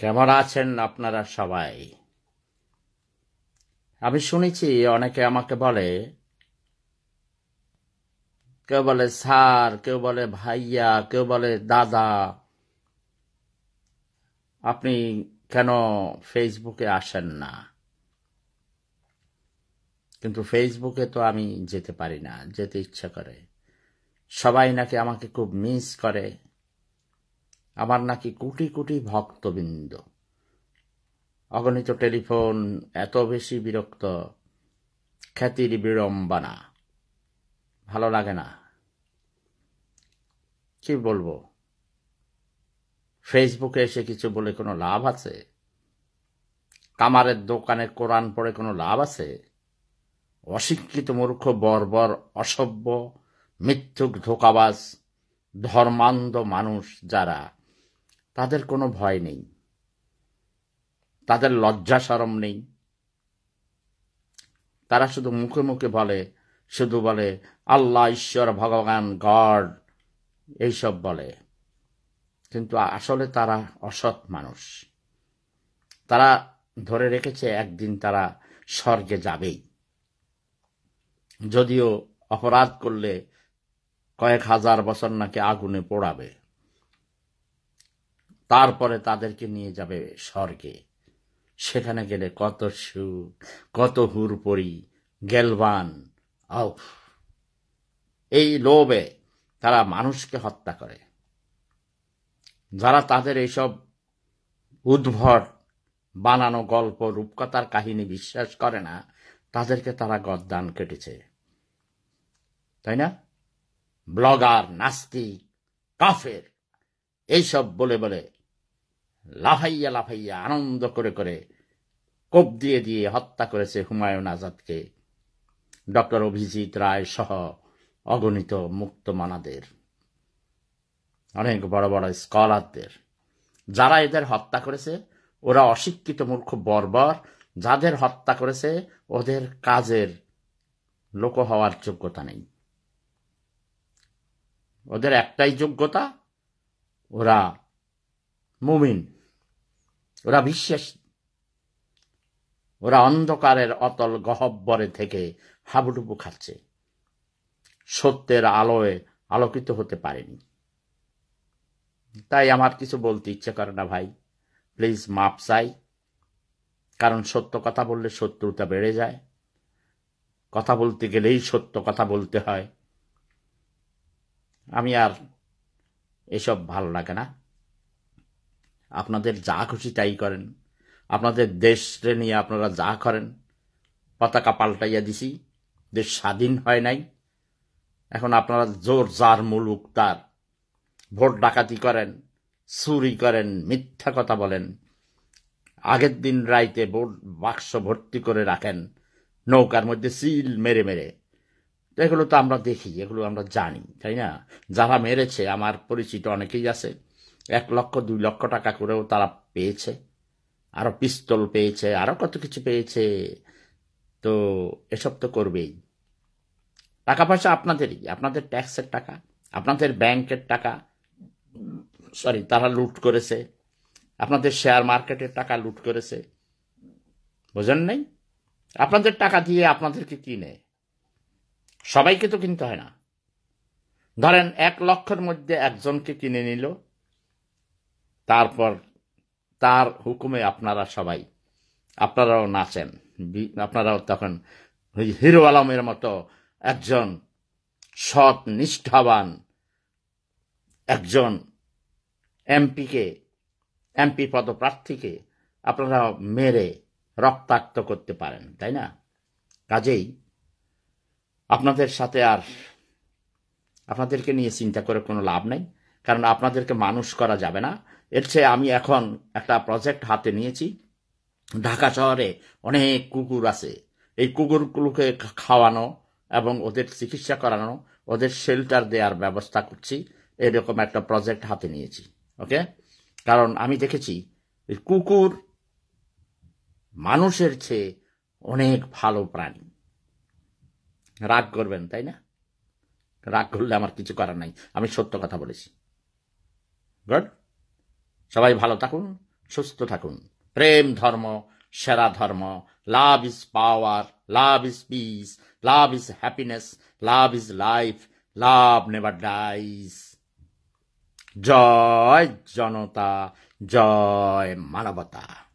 কেমন আছেন আপনারা সবাই আমি শুনেছি অনেকে আমাকে বলে কেউ বলে স্যার কেউ বলে ভাইয়া কেউ বলে দাদা আপনি কেন ফেসবুকে আসেন না কিন্তু ফেসবুকে তো আমি যেতে পারি না যেতে ইচ্ছা করে সবাই নাকি আমাকে খুব মিস করে আমার নাকি কোটি কোটি ভক্তবৃন্দ অগণিত টেলিফোন এত বেশি বিরক্ত খ্যাতির বিড়ম্বানা ভালো লাগে না কি বলবো ফেসবুকে এসে কিছু বলে কোনো লাভ আছে কামারের দোকানে কোরআন পড়ে কোনো লাভ আছে অশিক্ষিত মূর্খ বর্বর অসভ্য মিথ্যুক ধোকাবাজ ধর্মান্ধ মানুষ যারা তাদের কোনো ভয় নেই তাদের লজ্জা সরম নেই তারা শুধু মুখে মুখে বলে শুধু বলে আল্লাহ ঈশ্বর ভগবান গড এইসব বলে কিন্তু আসলে তারা অসৎ মানুষ তারা ধরে রেখেছে একদিন তারা স্বর্গে যাবেই যদিও অপরাধ করলে কয়েক হাজার বছর নাকি আগুনে পোড়াবে তারপরে তাদেরকে নিয়ে যাবে স্বর্গে সেখানে গেলে কত সুখ কত হুরপরি গেলবান এই লোভে তারা মানুষকে হত্যা করে যারা তাদের এইসব উদ্ভট বানানো গল্প রূপকথার কাহিনী বিশ্বাস করে না তাদেরকে তারা গদ্দান কেটেছে তাই না ব্লগার নাস্তিক কাফের এইসব বলে বলে লাফাইয়া লাফাইয়া আনন্দ করে করে কোপ দিয়ে দিয়ে হত্যা করেছে হুমায়ুন আজাদকে ডক্টর অভিজিৎ রায় সহ অগণিত মুক্ত মানাদের অনেক বড় বড় স্কলারদের যারা এদের হত্যা করেছে ওরা অশিক্ষিত মূর্খ বর্বর যাদের হত্যা করেছে ওদের কাজের লোক হওয়ার যোগ্যতা নেই ওদের একটাই যোগ্যতা ওরা মুমিন ওরা বিশ্বাসী ওরা অন্ধকারের অতল গহব্বরে থেকে হাবুডুবু খাচ্ছে সত্যের আলোয় আলোকিত হতে পারেনি তাই আমার কিছু বলতে ইচ্ছে করে না ভাই প্লিজ মাপ চাই কারণ সত্য কথা বললে শত্রুতা বেড়ে যায় কথা বলতে গেলেই সত্য কথা বলতে হয় আমি আর এসব ভালো লাগে না আপনাদের যা খুশি তাই করেন আপনাদের দেশ নিয়ে আপনারা যা করেন পতাকা পাল্টাইয়া দিছি দেশ স্বাধীন হয় নাই এখন আপনারা জোর যার মুলুক তার ভোট ডাকাতি করেন চুরি করেন মিথ্যা কথা বলেন আগের দিন রাইতে ভোট বাক্স ভর্তি করে রাখেন নৌকার মধ্যে সিল মেরে মেরে এগুলো তো আমরা দেখি এগুলো আমরা জানি তাই না যারা মেরেছে আমার পরিচিত অনেকেই আছে এক লক্ষ দুই লক্ষ টাকা করেও তারা পেয়েছে আরও পিস্তল পেয়েছে আরও কত কিছু পেয়েছে তো এসব তো করবেই টাকা পয়সা আপনাদেরই আপনাদের ট্যাক্সের টাকা আপনাদের ব্যাংকের টাকা সরি তারা লুট করেছে আপনাদের শেয়ার মার্কেটের টাকা লুট করেছে বোঝেন নেই আপনাদের টাকা দিয়ে আপনাদেরকে কিনে সবাইকে তো কিনতে হয় না ধরেন এক লক্ষের মধ্যে একজনকে কিনে নিল তারপর তার হুকুমে আপনারা সবাই আপনারাও নাচেন আপনারাও তখন হিরো আলমের মতো একজন সৎ নিষ্ঠাবান একজন এমপিকে এমপি পদপ্রার্থীকে আপনারা মেরে রক্তাক্ত করতে পারেন তাই না কাজেই আপনাদের সাথে আর আপনাদেরকে নিয়ে চিন্তা করে কোনো লাভ নেই কারণ আপনাদেরকে মানুষ করা যাবে না এর চেয়ে আমি এখন একটা প্রজেক্ট হাতে নিয়েছি ঢাকা শহরে অনেক কুকুর আছে এই কুকুরগুলোকে খাওয়ানো এবং ওদের চিকিৎসা করানো ওদের শেল্টার দেওয়ার ব্যবস্থা করছি এরকম একটা প্রজেক্ট হাতে নিয়েছি ওকে কারণ আমি দেখেছি কুকুর মানুষের চেয়ে অনেক ভালো প্রাণী রাগ করবেন তাই না রাগ করলে আমার কিছু করার নাই আমি সত্য কথা বলেছি গড সবাই ভালো থাকুন সুস্থ থাকুন প্রেম ধর্ম সেরা ধর্ম love is power love is peace love is happiness love is life love never dies জয় জনতা জয় মানবতা